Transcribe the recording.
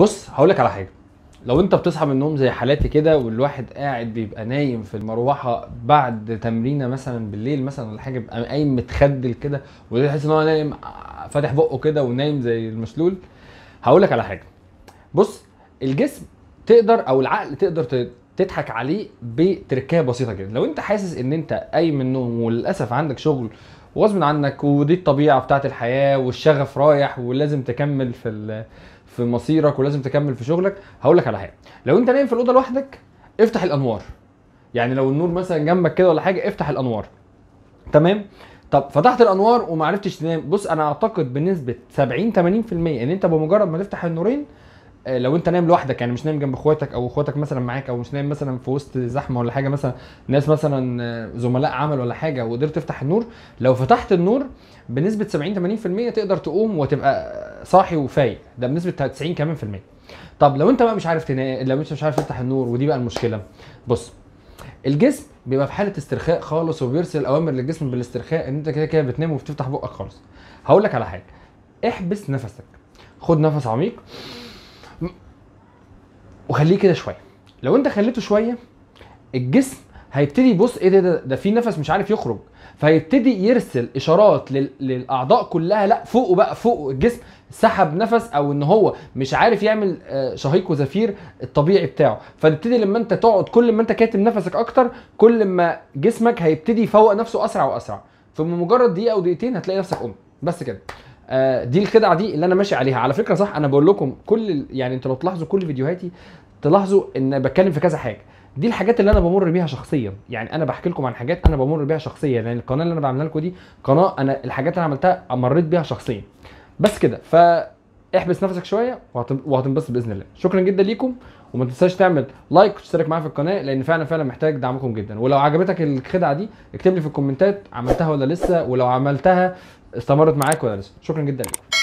بص هقول لك على حاجه لو انت بتصحى من النوم زي حالاتي كده والواحد قاعد بيبقى نايم في المروحه بعد تمرينه مثلا بالليل مثلا ولا حاجه بيبقى قايم متخدل كده ويحس ان هو نايم فاتح بقه كده ونايم زي المسلول هقول لك على حاجه بص الجسم تقدر او العقل تقدر تضحك عليه بتركايه بسيطه جدا لو انت حاسس ان انت قايم من النوم وللاسف عندك شغل وغصب عنك ودي الطبيعه بتاعت الحياه والشغف رايح ولازم تكمل في في مصيرك ولازم تكمل في شغلك هقول لك على حاجه لو انت نايم في الاوضه لوحدك افتح الانوار يعني لو النور مثلا جنبك كده ولا حاجه افتح الانوار تمام طب فتحت الانوار وما عرفتش تنام بص انا اعتقد بنسبه 70 80% ان انت بمجرد ما تفتح النورين آه، لو انت نايم لوحدك يعني مش نايم جنب اخواتك او اخواتك مثلا معاك او مش نايم مثلا في وسط زحمه ولا حاجه مثلا ناس مثلا آه، زملاء عمل ولا حاجه وقدرت تفتح النور لو فتحت النور بنسبه 70 80% تقدر تقوم وتبقى صاحي وفايق ده بنسبه 90 كمان في المية طب لو انت بقى مش عارف تنام لو انت مش عارف تفتح النور ودي بقى المشكله بص الجسم بيبقى في حاله استرخاء خالص وبيرسل اوامر للجسم بالاسترخاء ان انت كده كده بتنام وبتفتح بقك خالص هقول لك على حاجه احبس نفسك خد نفس عميق وخليه كده شويه لو انت خليته شويه الجسم هيبتدي يبص ايه ده, ده ده في نفس مش عارف يخرج فيبتدي يرسل اشارات للاعضاء كلها لا فوقه بقى فوقه الجسم سحب نفس او ان هو مش عارف يعمل آه، شهيق وزفير الطبيعي بتاعه فتبتدي لما انت تقعد كل ما انت كاتم نفسك اكتر كل ما جسمك هيبتدي يفوق نفسه اسرع واسرع فبمجرد دقيقه او دقيقتين هتلاقي نفسك قمت بس كده آه، دي الخدعه دي اللي انا ماشي عليها على فكره صح انا بقول لكم كل يعني انتوا لو تلاحظوا كل فيديوهاتي تلاحظوا ان بتكلم في كذا حاجه دي الحاجات اللي انا بمر بيها شخصيا يعني انا بحكي لكم عن حاجات انا بمر بيها شخصيا لان يعني القناه اللي انا بعملها لكم دي قناه انا الحاجات اللي انا عملتها مريت بيها شخصيا بس كده ف احبس نفسك شويه وهتنبسط باذن الله شكرا جدا ليكم وما تنساش تعمل لايك وتشترك معايا في القناه لان فعلا فعلا محتاج دعمكم جدا ولو عجبتك الخدعه دي اكتب لي في الكومنتات عملتها ولا لسه ولو عملتها استمرت معاك ولا لسه شكرا جدا ليكم